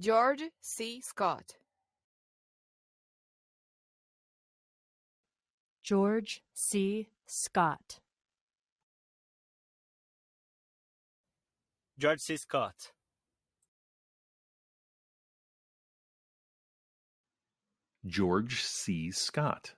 George C. Scott. George C. Scott. George C. Scott. George C. Scott.